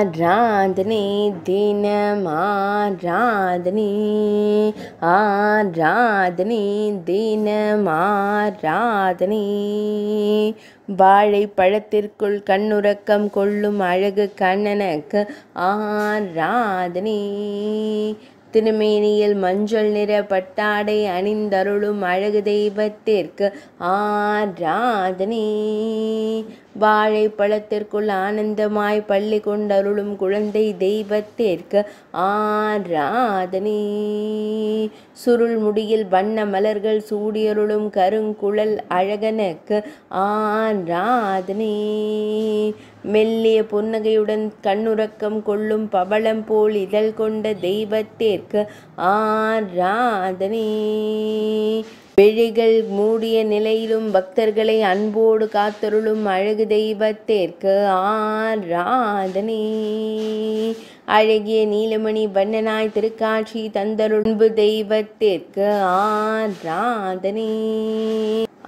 ஆராதனை தினம் ஆராதனை ஆராதனை தினம் ஆராதனை வாழைப்பழத்திற்குள் கண்ணுறக்கம் கொள்ளும் அழகு கண்ணனுக்கு ஆராதனை திருமேனியில் மஞ்சள் நிற பட்டாடை அணிந்தருளும் அழகு தெய்வத்திற்கு ஆராதனை வாழைப்பழத்திற்குள் ஆனந்தமாய் பள்ளி கொண்டருளும் குழந்தை தெய்வத்திற்கு ஆராதனே சுருள் முடியில் வண்ண மலர்கள் சூடியருளும் கருங்குழல் அழகனுக்கு ஆராதனே மெல்லிய புன்னகையுடன் கண்ணுறக்கம் கொள்ளும் பவளம் போல் இதழ் கொண்ட தெய்வத்திற்கு ஆராதனே விழிகள் மூடிய நிலையிலும் பக்தர்களை அன்போடு காத்தருளும் அழகு தெய்வத்திற்கு ஆராதனே அழகிய நீலமணி வண்ணனாய் திருக்காட்சி தந்தருண்பு தெய்வத்திற்கு ஆராதனே